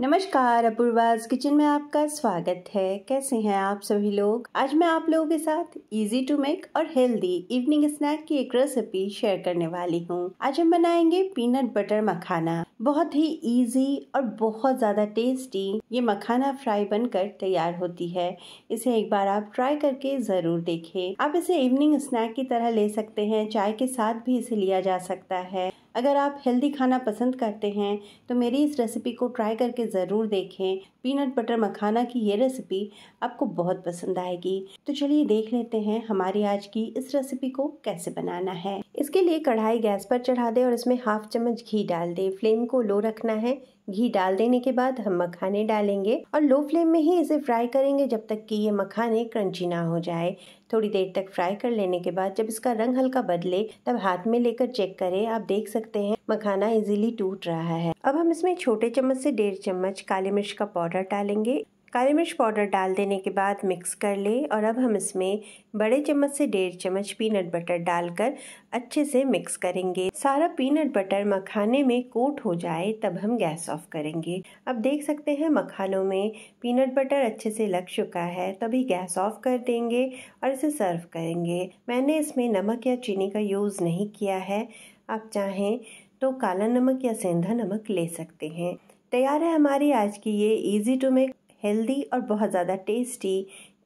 नमस्कार अपूर्वाज किचन में आपका स्वागत है कैसे हैं आप सभी लोग आज मैं आप लोगों के साथ इजी टू मेक और हेल्दी इवनिंग स्नैक की एक रेसिपी शेयर करने वाली हूँ आज हम बनाएंगे पीनट बटर मखाना बहुत ही इजी और बहुत ज़्यादा टेस्टी ये मखाना फ्राई बनकर तैयार होती है इसे एक बार आप ट्राई करके ज़रूर देखें आप इसे इवनिंग स्नैक की तरह ले सकते हैं चाय के साथ भी इसे लिया जा सकता है अगर आप हेल्दी खाना पसंद करते हैं तो मेरी इस रेसिपी को ट्राई करके ज़रूर देखें पीनट बटर मखाना की ये रेसिपी आपको बहुत पसंद आएगी तो चलिए देख लेते हैं हमारी आज की इस रेसिपी को कैसे बनाना है इसके लिए कढ़ाई गैस पर चढ़ा दें और इसमें हाफ चम्मच घी डाल दें फ्लेम को लो रखना है घी डाल देने के बाद हम मखाने डालेंगे और लो फ्लेम में ही इसे फ्राई करेंगे जब तक कि ये मखाने क्रंची ना हो जाए थोड़ी देर तक फ्राई कर लेने के बाद जब इसका रंग हल्का बदले तब हाथ में लेकर चेक करें आप देख सकते हैं मखाना इजीली टूट रहा है अब हम इसमें छोटे चम्मच से डेढ़ चम्मच काले मिर्च का पाउडर डालेंगे काली मिर्च पाउडर डाल देने के बाद मिक्स कर ले और अब हम इसमें बड़े चम्मच से डेढ़ चम्मच पीनट बटर डालकर अच्छे से मिक्स करेंगे सारा पीनट बटर मखाने में कोट हो जाए तब हम गैस ऑफ करेंगे अब देख सकते हैं मखानों में पीनट बटर अच्छे से लग चुका है तभी गैस ऑफ कर देंगे और इसे सर्व करेंगे मैंने इसमें नमक या चीनी का यूज़ नहीं किया है आप चाहें तो काला नमक या सेंधा नमक ले सकते हैं तैयार है हमारी आज की ये इजी टू मेक हेल्दी और बहुत ज़्यादा टेस्टी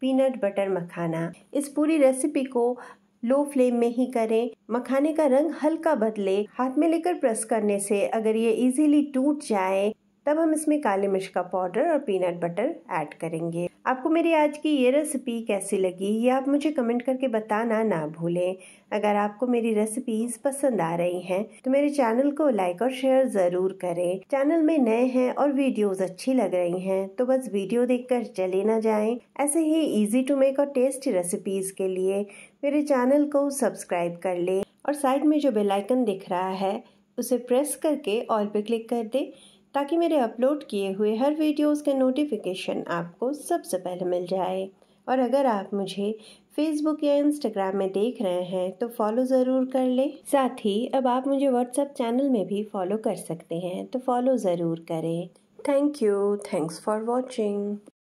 पीनट बटर मखाना इस पूरी रेसिपी को लो फ्लेम में ही करें मखाने का रंग हल्का बदले हाथ में लेकर प्रेस करने से अगर ये इजीली टूट जाए तब हम इसमें काली मिर्च का पाउडर और पीनट बटर ऐड करेंगे आपको मेरी आज की ये रेसिपी कैसी लगी ये आप मुझे कमेंट करके बताना ना भूलें अगर आपको मेरी रेसिपीज पसंद आ रही हैं तो मेरे चैनल को लाइक और शेयर ज़रूर करें चैनल में नए हैं और वीडियोस अच्छी लग रही हैं तो बस वीडियो देखकर चले ना जाएं ऐसे ही इजी टू मेक और टेस्टी रेसिपीज़ के लिए मेरे चैनल को सब्सक्राइब कर लें और साइड में जो बेलाइकन दिख रहा है उसे प्रेस करके ऑल पे क्लिक कर दें ताकि मेरे अपलोड किए हुए हर वीडियोस के नोटिफिकेशन आपको सबसे पहले मिल जाए और अगर आप मुझे फेसबुक या इंस्टाग्राम में देख रहे हैं तो फॉलो ज़रूर कर लें साथ ही अब आप मुझे व्हाट्सएप चैनल में भी फॉलो कर सकते हैं तो फॉलो ज़रूर करें thank you thanks for watching